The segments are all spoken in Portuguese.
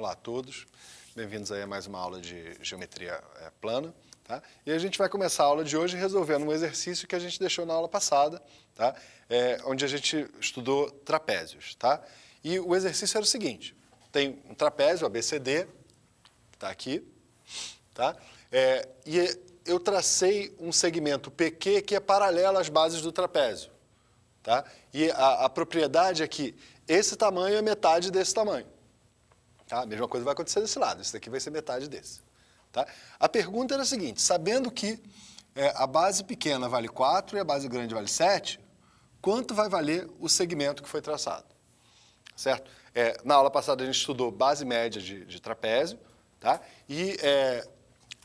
Olá a todos, bem-vindos aí a mais uma aula de geometria é, plana. Tá? E a gente vai começar a aula de hoje resolvendo um exercício que a gente deixou na aula passada, tá? É, onde a gente estudou trapézios. Tá? E o exercício era o seguinte, tem um trapézio ABCD, que está aqui, tá? É, e eu tracei um segmento PQ que é paralelo às bases do trapézio. Tá? E a, a propriedade é que esse tamanho é metade desse tamanho. Tá? A mesma coisa vai acontecer desse lado, Esse daqui vai ser metade desse. Tá? A pergunta era a seguinte, sabendo que é, a base pequena vale 4 e a base grande vale 7, quanto vai valer o segmento que foi traçado? Certo? É, na aula passada a gente estudou base média de, de trapézio, tá? e é,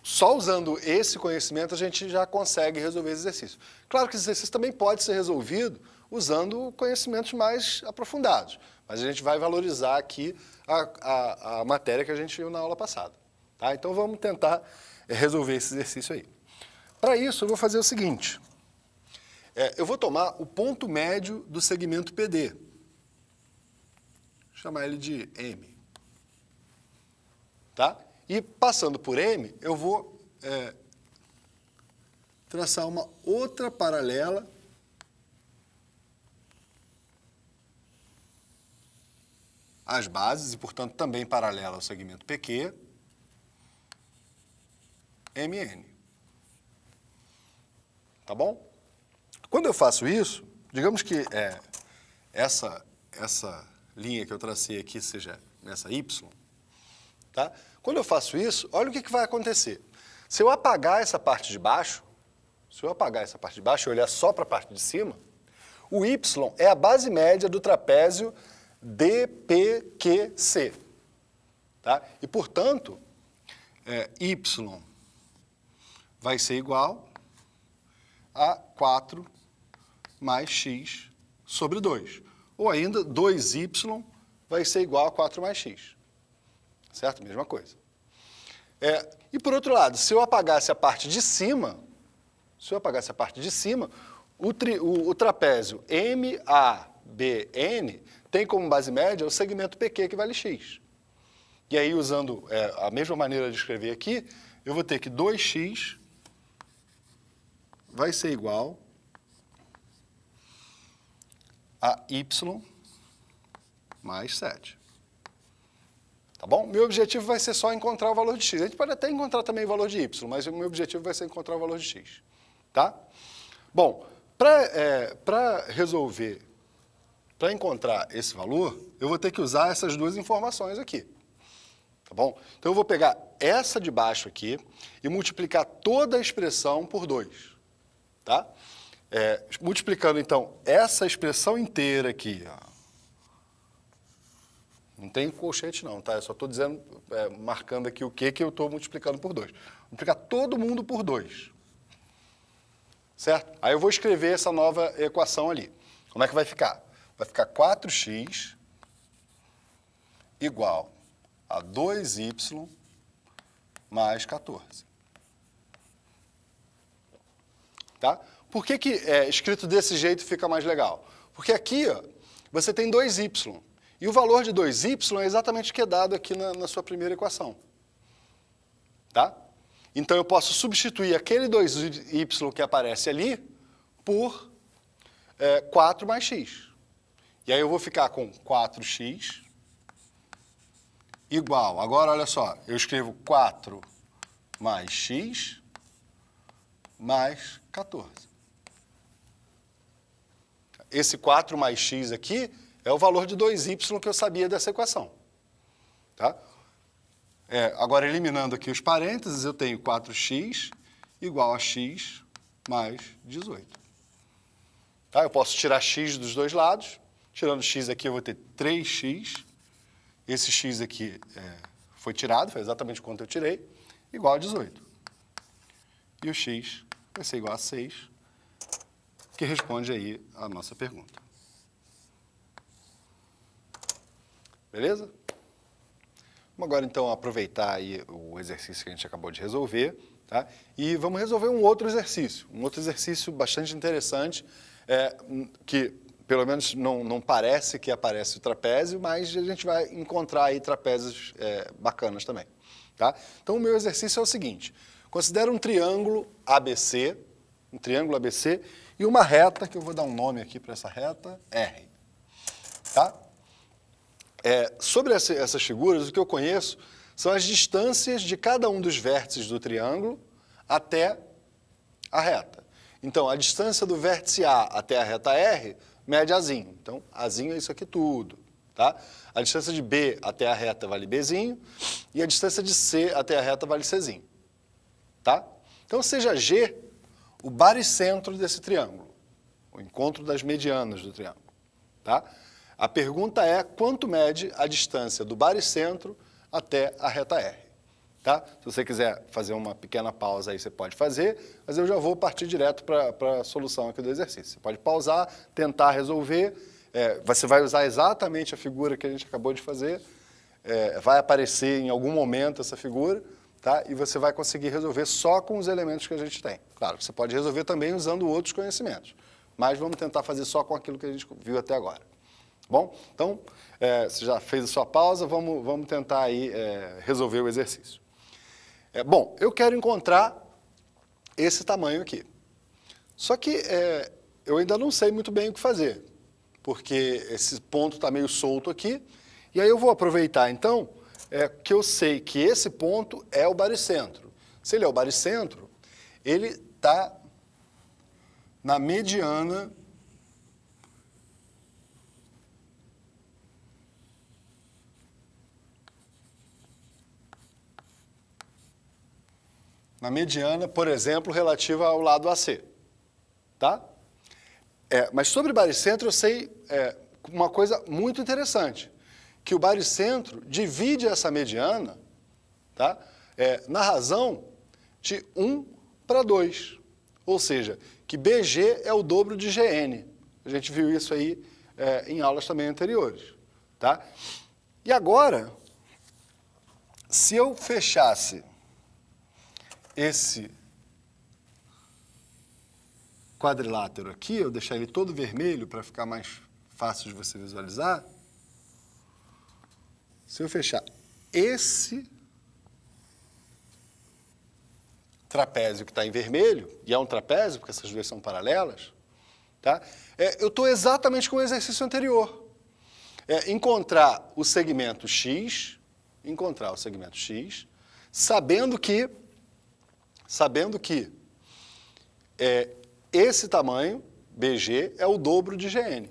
só usando esse conhecimento a gente já consegue resolver esse exercício. Claro que esse exercício também pode ser resolvido usando conhecimentos mais aprofundados. Mas a gente vai valorizar aqui a, a, a matéria que a gente viu na aula passada. Tá? Então vamos tentar resolver esse exercício aí. Para isso, eu vou fazer o seguinte. É, eu vou tomar o ponto médio do segmento PD. chamar ele de M. Tá? E passando por M, eu vou é, traçar uma outra paralela as bases e, portanto, também paralela ao segmento PQ, MN. Tá bom? Quando eu faço isso, digamos que é, essa, essa linha que eu tracei aqui seja essa Y, tá? Quando eu faço isso, olha o que, que vai acontecer. Se eu apagar essa parte de baixo, se eu apagar essa parte de baixo e olhar só para a parte de cima, o Y é a base média do trapézio DPQC. Tá? E, portanto, é, Y vai ser igual a 4 mais X sobre 2. Ou ainda, 2Y vai ser igual a 4 mais X. Certo? Mesma coisa. É, e, por outro lado, se eu apagasse a parte de cima, se eu apagasse a parte de cima, o, tri, o, o trapézio MA BN tem como base média o segmento PQ que vale X. E aí, usando é, a mesma maneira de escrever aqui, eu vou ter que 2x vai ser igual a y mais 7. Tá bom? Meu objetivo vai ser só encontrar o valor de x. A gente pode até encontrar também o valor de y, mas o meu objetivo vai ser encontrar o valor de x. Tá? Bom, para é, resolver para encontrar esse valor, eu vou ter que usar essas duas informações aqui. Tá bom? Então eu vou pegar essa de baixo aqui e multiplicar toda a expressão por 2. Tá? É, multiplicando, então, essa expressão inteira aqui. Ó. Não tem colchete não, tá? Eu só estou dizendo, é, marcando aqui o que que eu estou multiplicando por 2. Multiplicar todo mundo por 2. Certo? Aí eu vou escrever essa nova equação ali. Como é que vai ficar? vai ficar 4x igual a 2y mais 14. Tá? Por que, que é, escrito desse jeito fica mais legal? Porque aqui ó, você tem 2y. E o valor de 2y é exatamente o que é dado aqui na, na sua primeira equação. Tá? Então eu posso substituir aquele 2y que aparece ali por é, 4 mais x. E aí eu vou ficar com 4x igual. Agora, olha só, eu escrevo 4 mais x mais 14. Esse 4 mais x aqui é o valor de 2y que eu sabia dessa equação. Tá? É, agora, eliminando aqui os parênteses, eu tenho 4x igual a x mais 18. Tá? Eu posso tirar x dos dois lados, Tirando x aqui, eu vou ter 3x. Esse x aqui é, foi tirado, foi exatamente quanto eu tirei, igual a 18. E o x vai ser igual a 6, que responde aí a nossa pergunta. Beleza? Vamos agora, então, aproveitar aí o exercício que a gente acabou de resolver, tá? E vamos resolver um outro exercício, um outro exercício bastante interessante, é, hum, que pelo menos não, não parece que aparece o trapézio, mas a gente vai encontrar aí trapézios é, bacanas também. Tá? Então, o meu exercício é o seguinte: considera um triângulo ABC, um triângulo ABC e uma reta, que eu vou dar um nome aqui para essa reta, R. Tá? É, sobre essa, essas figuras, o que eu conheço são as distâncias de cada um dos vértices do triângulo até a reta. Então, a distância do vértice A até a reta R mede Azinho. Então, Azinho é isso aqui tudo. Tá? A distância de B até a reta vale Bzinho e a distância de C até a reta vale Czinho. Tá? Então, seja G o baricentro desse triângulo, o encontro das medianas do triângulo. Tá? A pergunta é quanto mede a distância do baricentro até a reta R. Tá? Se você quiser fazer uma pequena pausa aí, você pode fazer, mas eu já vou partir direto para a solução aqui do exercício. Você pode pausar, tentar resolver, é, você vai usar exatamente a figura que a gente acabou de fazer, é, vai aparecer em algum momento essa figura, tá? e você vai conseguir resolver só com os elementos que a gente tem. Claro, você pode resolver também usando outros conhecimentos, mas vamos tentar fazer só com aquilo que a gente viu até agora. Bom, então, é, você já fez a sua pausa, vamos, vamos tentar aí é, resolver o exercício. É, bom, eu quero encontrar esse tamanho aqui. Só que é, eu ainda não sei muito bem o que fazer, porque esse ponto está meio solto aqui. E aí eu vou aproveitar, então, é, que eu sei que esse ponto é o baricentro. Se ele é o baricentro, ele está na mediana na mediana, por exemplo, relativa ao lado AC. Tá? É, mas sobre baricentro eu sei é, uma coisa muito interessante, que o baricentro divide essa mediana tá? É, na razão de 1 para 2, ou seja, que BG é o dobro de GN. A gente viu isso aí é, em aulas também anteriores. Tá? E agora, se eu fechasse esse quadrilátero aqui, eu deixar ele todo vermelho para ficar mais fácil de você visualizar, se eu fechar esse trapézio que está em vermelho, e é um trapézio, porque essas duas são paralelas, tá? É, eu estou exatamente com o exercício anterior. É, encontrar o segmento X, encontrar o segmento X, sabendo que sabendo que é, esse tamanho, BG, é o dobro de GN.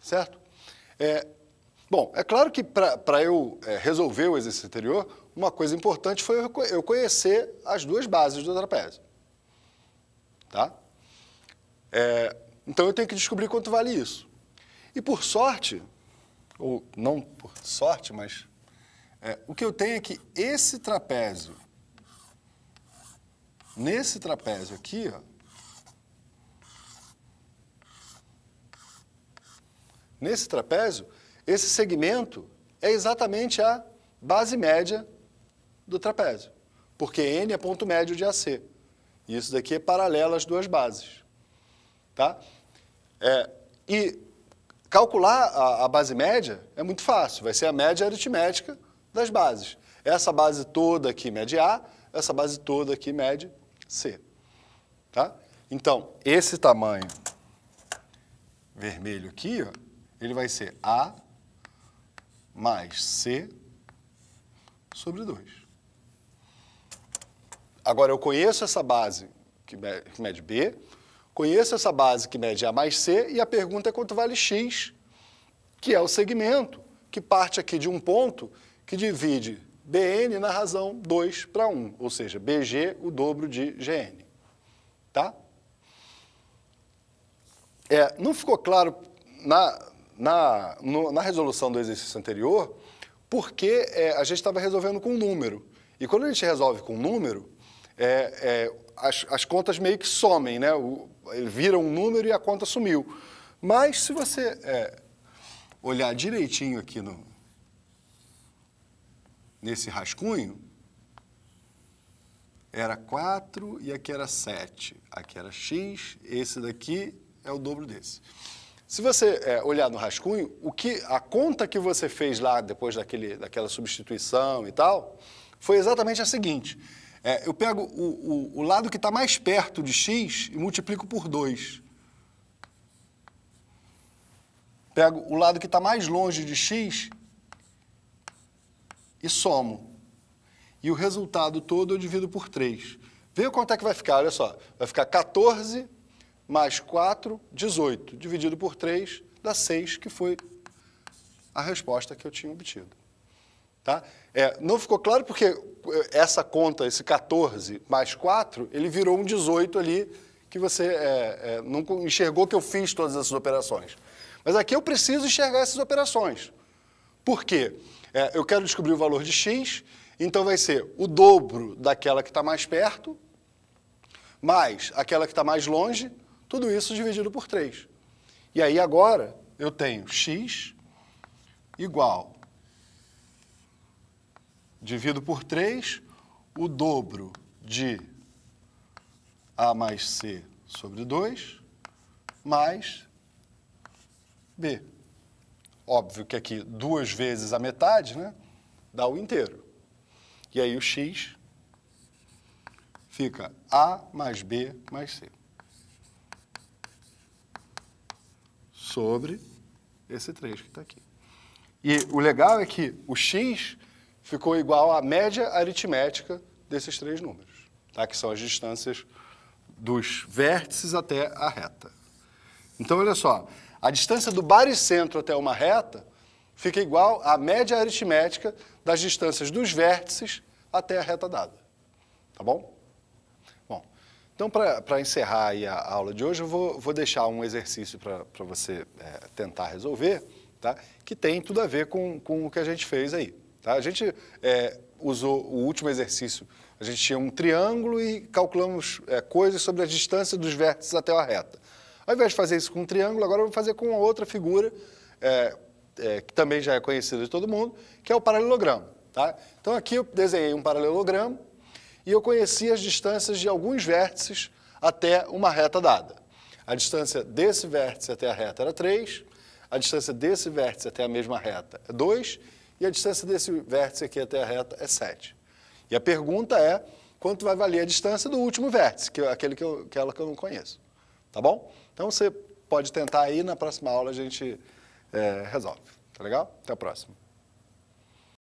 Certo? É, bom, é claro que para eu é, resolver o exercício anterior, uma coisa importante foi eu, conhecer as duas bases do trapézio. Tá? É, então eu tenho que descobrir quanto vale isso. E por sorte, ou não por sorte, mas é, o que eu tenho é que esse trapézio Nesse trapézio aqui, ó, nesse trapézio, esse segmento é exatamente a base média do trapézio, porque N é ponto médio de AC. E isso daqui é paralelo às duas bases. Tá? É, e calcular a, a base média é muito fácil, vai ser a média aritmética das bases. Essa base toda aqui mede A, essa base toda aqui mede C. Tá? Então, esse tamanho vermelho aqui, ó, ele vai ser A mais C sobre 2. Agora, eu conheço essa base que mede B, conheço essa base que mede A mais C, e a pergunta é quanto vale X, que é o segmento que parte aqui de um ponto que divide BN na razão 2 para 1, ou seja, BG o dobro de GN. Tá? É, não ficou claro na, na, no, na resolução do exercício anterior, porque é, a gente estava resolvendo com número. E quando a gente resolve com número, é, é, as, as contas meio que somem, né? O, viram um número e a conta sumiu. Mas se você é, olhar direitinho aqui no, nesse rascunho era 4 e aqui era 7. Aqui era x, esse daqui é o dobro desse. Se você é, olhar no rascunho, o que a conta que você fez lá depois daquele, daquela substituição e tal, foi exatamente a seguinte. É, eu pego o, o, o lado que está mais perto de x e multiplico por 2. Pego o lado que está mais longe de x e somo. E o resultado todo eu divido por 3. Veja quanto é que vai ficar, olha só. Vai ficar 14 mais 4, 18. Dividido por 3, dá 6, que foi a resposta que eu tinha obtido. Tá? É, não ficou claro porque eh, essa conta, esse 14 mais 4, ele virou um 18 ali, que você é, é, não enxergou que eu fiz todas essas operações. Mas aqui eu preciso enxergar essas operações. Por quê? Porque é, eu quero descobrir o valor de x, então vai ser o dobro daquela que está mais perto, mais aquela que está mais longe, tudo isso dividido por 3. E aí agora eu tenho x igual, divido por 3, o dobro de a mais c sobre 2, mais b. Óbvio que aqui duas vezes a metade, né? Dá o inteiro. E aí o x fica a mais b mais c. Sobre esse 3 que está aqui. E o legal é que o x ficou igual à média aritmética desses três números, tá? que são as distâncias dos vértices até a reta. Então, olha só, a distância do baricentro até uma reta fica igual à média aritmética das distâncias dos vértices até a reta dada. Tá bom? Bom, então para encerrar a aula de hoje, eu vou, vou deixar um exercício para você é, tentar resolver, tá? que tem tudo a ver com, com o que a gente fez aí. Tá? A gente é, usou o último exercício, a gente tinha um triângulo e calculamos é, coisas sobre a distância dos vértices até a reta. Ao invés de fazer isso com um triângulo, agora eu vou fazer com outra figura, é, é, que também já é conhecida de todo mundo, que é o paralelogramo. Tá? Então aqui eu desenhei um paralelogramo e eu conheci as distâncias de alguns vértices até uma reta dada. A distância desse vértice até a reta era 3, a distância desse vértice até a mesma reta é 2 e a distância desse vértice aqui até a reta é 7. E a pergunta é quanto vai valer a distância do último vértice, que é aquele que, eu, que eu não conheço. Tá bom? Então você pode tentar aí, na próxima aula a gente é, resolve. Tá legal? Até a próxima.